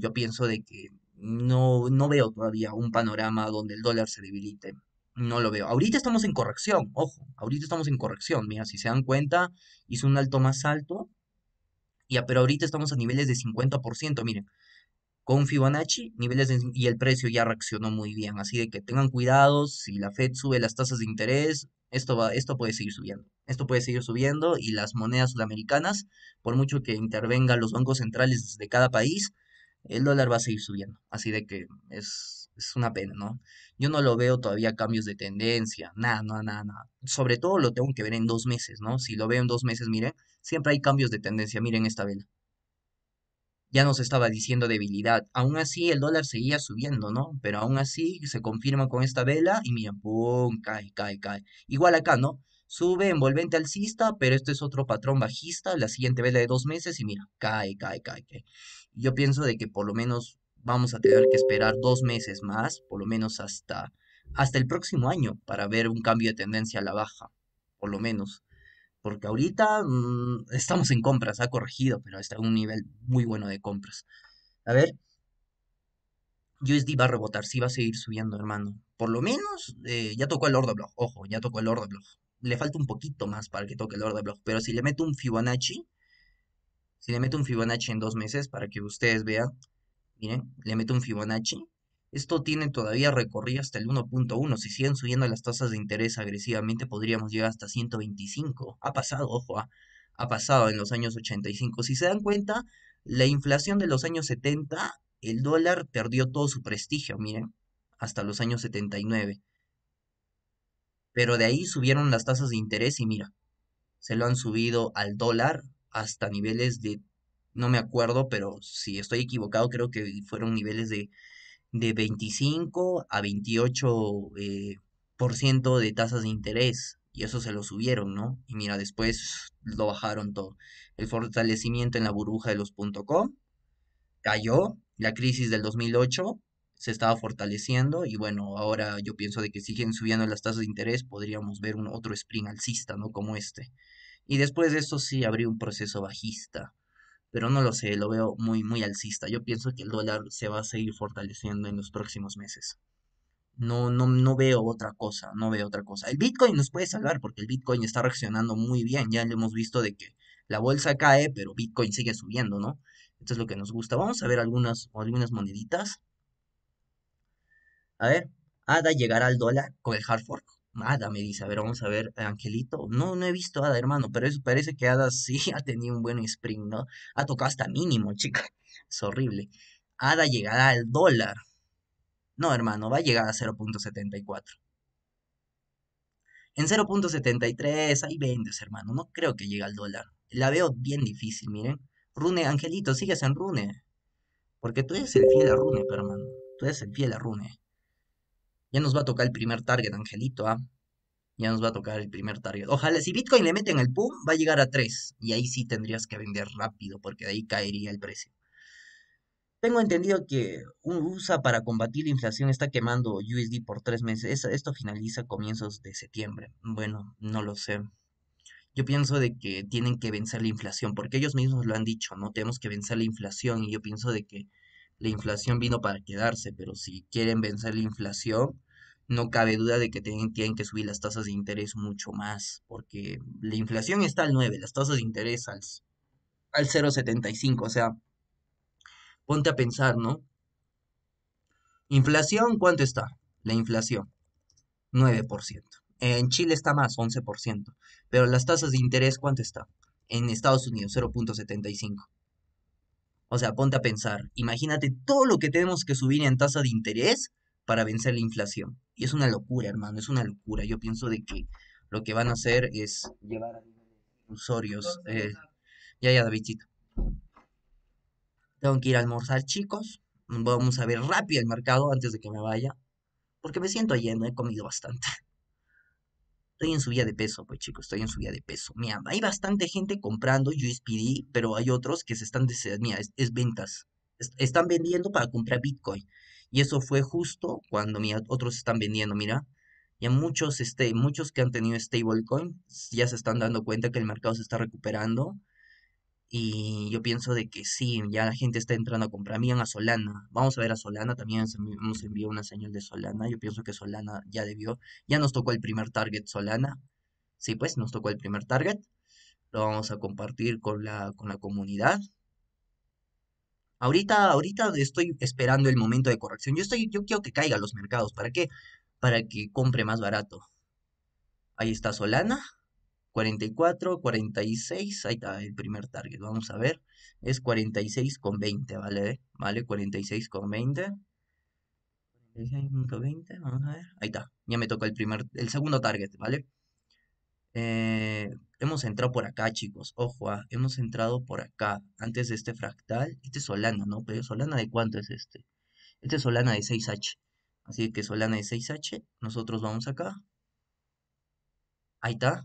yo pienso de que no, no veo todavía un panorama donde el dólar se debilite. No lo veo. Ahorita estamos en corrección, ojo, ahorita estamos en corrección. Mira, si se dan cuenta, hizo un alto más alto, ya, pero ahorita estamos a niveles de 50%, miren con Fibonacci, niveles de, y el precio ya reaccionó muy bien. Así de que tengan cuidado si la Fed sube las tasas de interés, esto, va, esto puede seguir subiendo. Esto puede seguir subiendo y las monedas sudamericanas, por mucho que intervengan los bancos centrales de cada país, el dólar va a seguir subiendo. Así de que es, es una pena, ¿no? Yo no lo veo todavía cambios de tendencia, nada, nada, nada, nada. Sobre todo lo tengo que ver en dos meses, ¿no? Si lo veo en dos meses, miren, siempre hay cambios de tendencia, miren esta vela ya nos estaba diciendo debilidad. Aún así, el dólar seguía subiendo, ¿no? Pero aún así se confirma con esta vela y mira, ¡pum! Cae, cae, cae. Igual acá, ¿no? Sube envolvente alcista, pero esto es otro patrón bajista, la siguiente vela de dos meses y mira, cae, cae, cae, cae. Yo pienso de que por lo menos vamos a tener que esperar dos meses más, por lo menos hasta, hasta el próximo año, para ver un cambio de tendencia a la baja, por lo menos porque ahorita mm, estamos en compras, ha corregido, pero está en un nivel muy bueno de compras. A ver, USD va a rebotar, sí va a seguir subiendo, hermano. Por lo menos eh, ya tocó el order block, ojo, ya tocó el order block. Le falta un poquito más para que toque el order block, pero si le meto un Fibonacci, si le meto un Fibonacci en dos meses para que ustedes vean, miren, le meto un Fibonacci esto tiene todavía recorrido hasta el 1.1. Si siguen subiendo las tasas de interés agresivamente, podríamos llegar hasta 125. Ha pasado, ojo, ah, ha, pasado en los años 85. Si se dan cuenta, la inflación de los años 70, el dólar perdió todo su prestigio, miren, hasta los años 79. Pero de ahí subieron las tasas de interés y mira, se lo han subido al dólar hasta niveles de, no me acuerdo, pero si estoy equivocado, creo que fueron niveles de de 25 a 28 eh, de tasas de interés y eso se lo subieron, ¿no? Y mira, después lo bajaron todo. El fortalecimiento en la burbuja de los .com cayó, la crisis del 2008 se estaba fortaleciendo y bueno, ahora yo pienso de que siguen subiendo las tasas de interés, podríamos ver un otro spring alcista, ¿no? Como este. Y después de esto sí abrió un proceso bajista pero no lo sé, lo veo muy, muy alcista. Yo pienso que el dólar se va a seguir fortaleciendo en los próximos meses. No, no, no veo otra cosa, no veo otra cosa. El Bitcoin nos puede salvar porque el Bitcoin está reaccionando muy bien. Ya lo hemos visto de que la bolsa cae, pero Bitcoin sigue subiendo, ¿no? Esto es lo que nos gusta. Vamos a ver algunas, algunas moneditas. A ver, ADA llegará al dólar con el hard fork. Ada me dice, a ver, vamos a ver, Angelito. No, no he visto Ada, hermano, pero parece que Ada sí ha tenido un buen sprint, ¿no? Ha tocado hasta mínimo, chica. Es horrible. Ada llegará al dólar. No, hermano, va a llegar a 0.74. En 0.73 Ahí vendes, hermano. No creo que llegue al dólar. La veo bien difícil, miren. Rune, Angelito, sigues en Rune. Porque tú eres el fiel a Rune, hermano. Tú eres el fiel a Rune. Ya nos va a tocar el primer target, Angelito, ¿ah? Ya nos va a tocar el primer target. Ojalá, si Bitcoin le meten el pum, va a llegar a 3. Y ahí sí tendrías que vender rápido, porque de ahí caería el precio. Tengo entendido que un USA para combatir la inflación está quemando USD por tres meses. Esto finaliza a comienzos de septiembre. Bueno, no lo sé. Yo pienso de que tienen que vencer la inflación, porque ellos mismos lo han dicho, ¿no? Tenemos que vencer la inflación y yo pienso de que la inflación vino para quedarse, pero si quieren vencer la inflación, no cabe duda de que tienen, que subir las tasas de interés mucho más, porque la inflación está al 9, las tasas de interés al, al 0,75, o sea, ponte a pensar, ¿no? Inflación, ¿cuánto está? La inflación, 9%. En Chile está más, 11%, pero las tasas de interés, ¿cuánto está? En Estados Unidos, 0.75. O sea, ponte a pensar, imagínate todo lo que tenemos que subir en tasa de interés para vencer la inflación. Y es una locura, hermano, es una locura. Yo pienso de que lo que van a hacer es llevar a los Eh, ya, ya, Davidito. Tengo que ir a almorzar, chicos. Vamos a ver rápido el mercado antes de que me vaya. Porque me siento lleno, he comido bastante. Estoy en subida de peso, pues chicos, estoy en subida de peso. Mira, hay bastante gente comprando USPD, pero hay otros que se están, mira, es, ventas. están vendiendo para comprar Bitcoin. Y eso fue justo cuando, mira, otros están vendiendo, mira. Ya muchos, este, muchos que han tenido stablecoin ya se están dando cuenta que el mercado se está recuperando y yo pienso de que sí, ya la gente está entrando a comprar. Miren a Solana. Vamos a ver a Solana. También nos envió una señal de Solana. Yo pienso que Solana ya debió. Ya nos tocó el primer target Solana. Sí, pues nos tocó el primer target. Lo vamos a compartir con la, con la comunidad. Ahorita, ahorita estoy esperando el momento de corrección. Yo estoy, yo quiero que caigan los mercados. ¿Para qué? Para que compre más barato. Ahí está Solana. 44, 46, ahí está el primer target, vamos a ver, es 46,20, con ¿vale? ¿Vale? 46 con 20. 46.20, vamos a ver, ahí está, ya me toca el primer, el segundo target, ¿vale? Eh, hemos entrado por acá, chicos, ojo, ah, hemos entrado por acá, antes de este fractal, este es Solana, ¿no? Pero Solana de cuánto es este? Este es Solana de 6H, así que Solana de 6H, nosotros vamos acá, ahí está,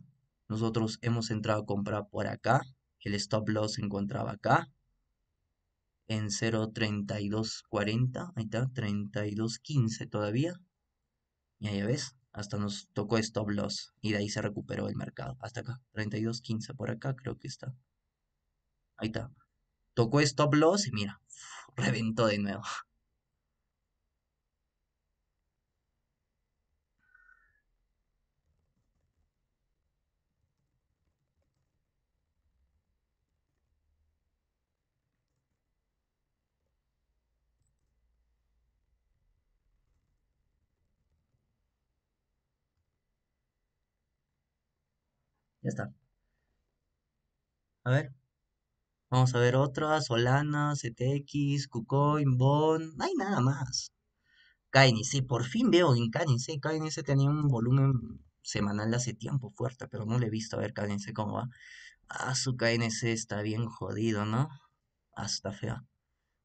nosotros hemos entrado a comprar por acá. El stop loss se encontraba acá. En 0.3240. Ahí está. 32.15 todavía. Y ahí ya ves. Hasta nos tocó stop loss. Y de ahí se recuperó el mercado. Hasta acá. 32.15 por acá creo que está. Ahí está. Tocó stop loss y mira. reventó de nuevo. Ya está. A ver. Vamos a ver otras. Solana, CTX, KuCoin, Bond. No hay nada más. KNC. Por fin veo en KNC. KNC tenía un volumen semanal hace tiempo fuerte, pero no le he visto. A ver KNC cómo va. Ah, su KNC está bien jodido, ¿no? Hasta ah, está fea.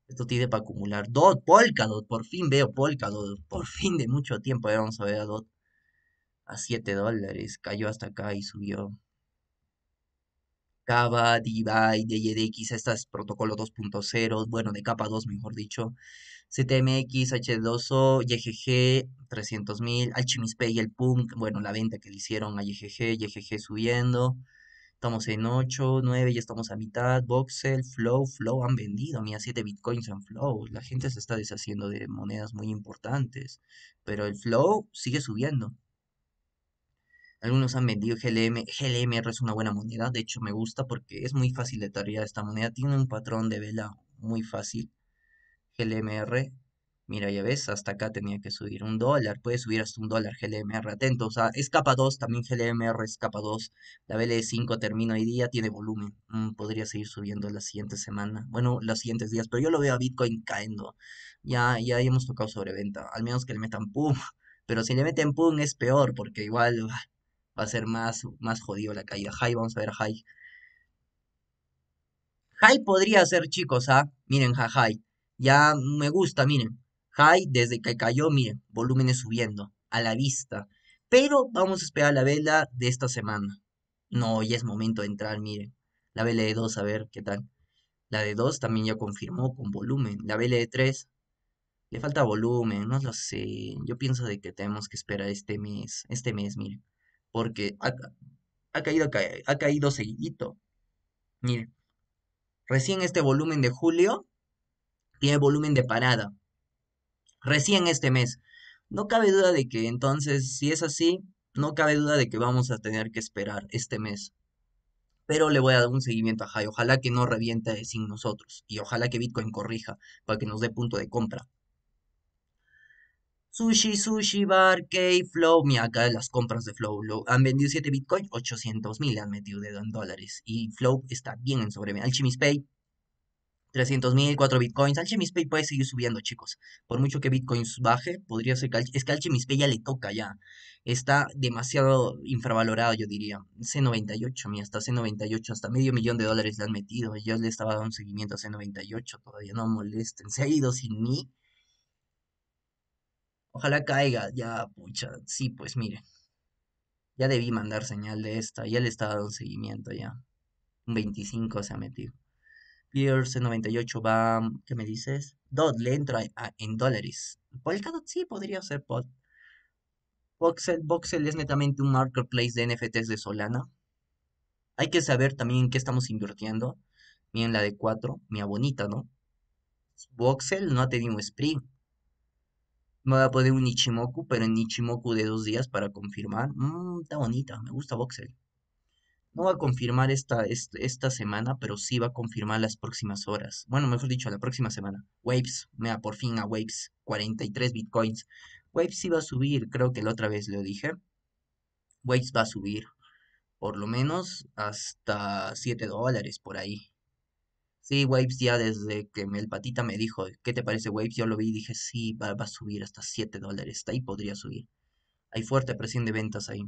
Esto tiene para acumular. Dot, Polkadot. Por fin veo Polkadot. Por fin de mucho tiempo. vamos a ver a Dot. A 7 dólares. Cayó hasta acá y subió. Kava, DeFi, DJDX, este es protocolo 2.0, bueno, de capa 2, mejor dicho, CTMX, H2O, YGG, 300.000, Alchemist y el Punk, bueno, la venta que le hicieron a YGG, YGG subiendo, estamos en 8, 9, ya estamos a mitad, Voxel, Flow, Flow han vendido, mira, 7 bitcoins en Flow, la gente se está deshaciendo de monedas muy importantes, pero el Flow sigue subiendo. Algunos han vendido GLM. GLMR es una buena moneda. De hecho, me gusta porque es muy fácil de tarear esta moneda. Tiene un patrón de vela muy fácil. GLMR. Mira, ya ves, hasta acá tenía que subir un dólar. Puede subir hasta un dólar GLMR. Atento. O sea, es capa 2. También GLMR es capa 2. La de 5 termina hoy día. Tiene volumen. Mm, podría seguir subiendo la siguiente semana. Bueno, los siguientes días. Pero yo lo veo a Bitcoin cayendo. Ya, ya hemos tocado sobreventa. Al menos que le metan pum. Pero si le meten pum es peor. Porque igual va a ser más, más jodido la caída. High, vamos a ver High. High podría ser, chicos, ¿ah? Miren, ja, Ya me gusta, miren. High, desde que cayó, miren, volúmenes subiendo, a la vista. Pero vamos a esperar la vela de esta semana. No, ya es momento de entrar, miren. La vela de 2, a ver qué tal. La de 2 también ya confirmó con volumen. La vela de 3, le falta volumen, no lo sé. Yo pienso de que tenemos que esperar este mes. Este mes, miren porque ha, caído, ha caído seguidito. Miren, recién este volumen de julio tiene volumen de parada. Recién este mes. No cabe duda de que entonces, si es así, no cabe duda de que vamos a tener que esperar este mes. Pero le voy a dar un seguimiento a Jai. Ojalá que no reviente sin nosotros. Y ojalá que Bitcoin corrija para que nos dé punto de compra. Sushi, Sushi Bar, key, flow Mira, acá las compras de Flow. han vendido 7 bitcoins, 800 mil han metido de en dólares. Y Flow está bien en sobremesa. Alchemist Pay, 300 mil, 4 Bitcoins. Alchemist Pay puede seguir subiendo, chicos. Por mucho que bitcoins baje, podría ser que. Es que Alchemist ya le toca ya. Está demasiado infravalorado, yo diría. C98, mira, hasta C98, hasta medio millón de dólares le han metido. Yo le estaba dando un seguimiento a C98, todavía no molesten. Se ha ido sin mí Ojalá caiga, ya, pucha, sí, pues mire. Ya debí mandar señal de esta, ya le estaba dando seguimiento ya. Un 25 se ha metido. Pierce 98 va, ¿qué me dices? Dot le entra en dólares. Polkadot sí podría ser pod. Voxel, Voxel es netamente un marketplace de NFTs de Solana. Hay que saber también en qué estamos invirtiendo. Miren la de 4, mi bonita, ¿no? Voxel no ha tenido sprint. Me va a poner un Ichimoku, pero en Ichimoku de dos días para confirmar. Mm, está bonita, me gusta Voxel. No va a confirmar esta, semana, pero sí va a confirmar las próximas horas. Bueno, mejor dicho, la próxima semana. Waves, da por fin a Waves, 43 bitcoins. Waves sí va a subir, creo que la otra vez lo dije. Waves va a subir, por lo menos hasta 7 dólares por ahí. Sí, Waves ya desde que el patita me dijo, ¿qué te parece Waves? Yo lo vi y dije, sí, va, a subir hasta 7 dólares, ahí podría subir. Hay fuerte presión de ventas ahí.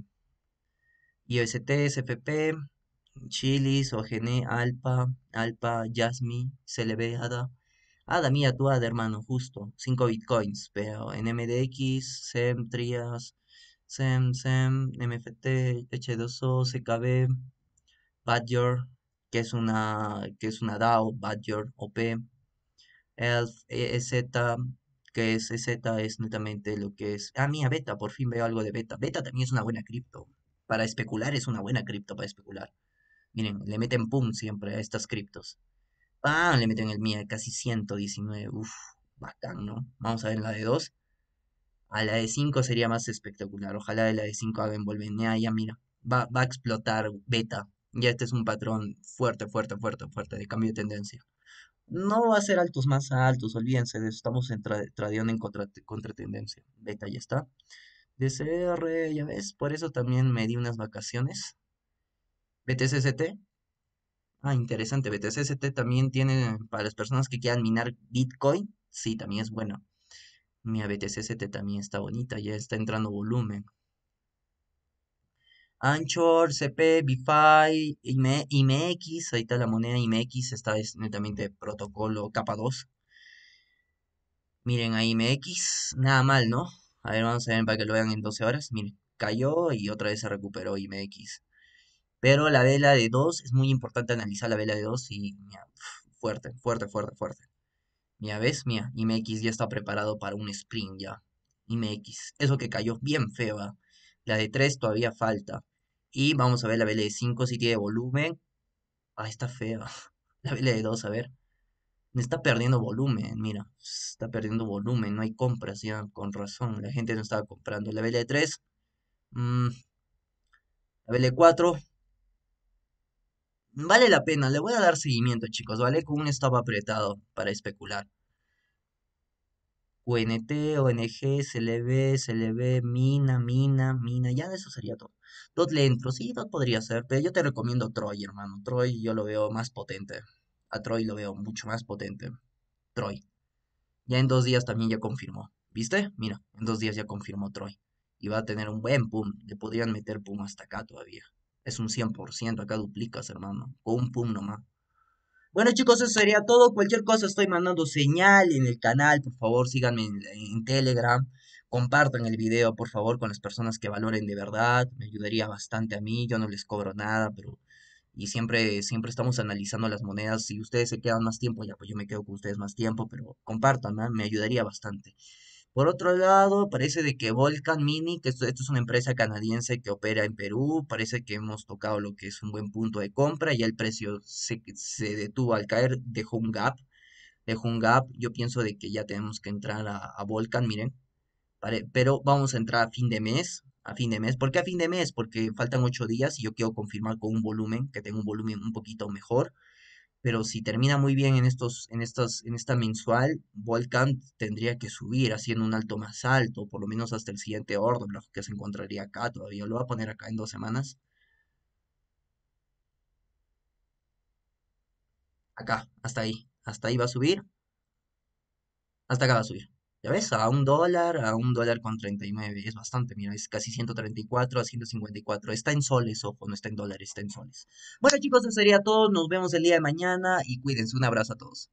IOST, SFP, Chilis, OGN, Alpa, Alpa, Jasmine, CLB, ADA. ADA, mía, tu ADA, hermano, justo. 5 bitcoins, pero en MDX, SEM, TRIAS, SEM, SEM, MFT, H2O, CKB, Badger, que es una, que es una DAO, Badger, OP, Elf, EZ, e, que es EZ, es netamente lo que es. Ah, mía, Beta, por fin veo algo de Beta. Beta también es una buena cripto. Para especular es una buena cripto para especular. Miren, le meten pum siempre a estas criptos. Ah, le meten el mía, casi 119. Uf, bacán, ¿no? Vamos a ver la de 2. A la de 5 sería más espectacular. Ojalá de la de 5 haga Ah, Ya, mira. Va, va a explotar beta. Ya este es un patrón fuerte, fuerte, fuerte, fuerte de cambio de tendencia. No va a ser altos más altos, olvídense Estamos en tra en contra, tendencia. Beta ya está. DCR, ya ves, por eso también me di unas vacaciones. BTCST. Ah, interesante. BTCST también tiene para las personas que quieran minar Bitcoin. Sí, también es bueno. Mira, BTCST también está bonita, ya está entrando volumen. Anchor, CP, BiFi, IMX, ahí está la moneda IMX, está es netamente protocolo capa 2. Miren, ahí IMX, nada mal, ¿no? A ver, vamos a ver para que lo vean en 12 horas. Miren, cayó y otra vez se recuperó IMX. Pero la vela de 2, es muy importante analizar la vela de 2 y mira, fuerte, fuerte, fuerte, fuerte. Mira, ¿ves? Mira, IMX ya está preparado para un sprint ya. IMX, eso que cayó bien feo, La de 3 todavía falta. Y vamos a ver la BL5 si tiene volumen. Ah, está fea La BL2, a ver. Está perdiendo volumen, mira. Está perdiendo volumen, no hay compras ya, con razón. La gente no estaba comprando. La BL3. Mm, la BL4. Vale la pena, le voy a dar seguimiento, chicos, ¿vale? Con un estaba apretado para especular. UNT, ONG, CLB, CLB, Mina, Mina, Mina. Ya de eso sería todo. Dot le entro, sí, Dot podría ser, pero yo te recomiendo Troy, hermano. Troy yo lo veo más potente. A Troy lo veo mucho más potente. Troy. Ya en dos días también ya confirmó. ¿Viste? Mira, en dos días ya confirmó Troy. Y va a tener un buen pum. Le podrían meter pum hasta acá todavía. Es un 100%, acá duplicas, hermano. Con un pum nomás. Bueno chicos, eso sería todo. Cualquier cosa estoy mandando señal en el canal. Por favor, síganme en Telegram. Compartan el video, por favor, con las personas que valoren de verdad. Me ayudaría bastante a mí. Yo no les cobro nada, pero... Y siempre, siempre estamos analizando las monedas. Si ustedes se quedan más tiempo, ya pues yo me quedo con ustedes más tiempo, pero compartan, me ayudaría bastante. Por otro lado, parece de que Volcan Mini, que esto, es una empresa canadiense que opera en Perú, parece que hemos tocado lo que es un buen punto de compra, ya el precio se, detuvo al caer, dejó un gap, dejó un gap, yo pienso de que ya tenemos que entrar a, a Volcan, miren, pero vamos a entrar a fin de mes. A fin de mes. ¿Por qué a fin de mes? Porque faltan ocho días y yo quiero confirmar con un volumen, que tenga un volumen un poquito mejor. Pero si termina muy bien en, estos, en, estas, en esta mensual, Volcán tendría que subir haciendo un alto más alto, por lo menos hasta el siguiente orden, que se encontraría acá todavía. Lo voy a poner acá en dos semanas. Acá, hasta ahí. Hasta ahí va a subir. Hasta acá va a subir. Ya ves, a un dólar, a un dólar con 39, es bastante, mira, es casi 134 a 154, está en soles, ojo, no está en dólares, está en soles. Bueno chicos, eso sería todo, nos vemos el día de mañana y cuídense, un abrazo a todos.